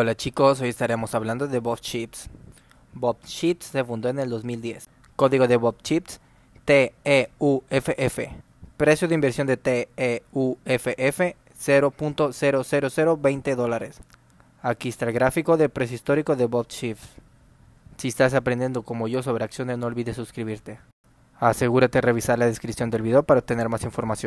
Hola chicos, hoy estaremos hablando de Bob Chips. Bob Chips se fundó en el 2010. Código de Bob Chips TEUFF. Precio de inversión de e TEUFF 0.00020 dólares. Aquí está el gráfico de precio histórico de Bob Chips. Si estás aprendiendo como yo sobre acciones, no olvides suscribirte. Asegúrate de revisar la descripción del video para obtener más información.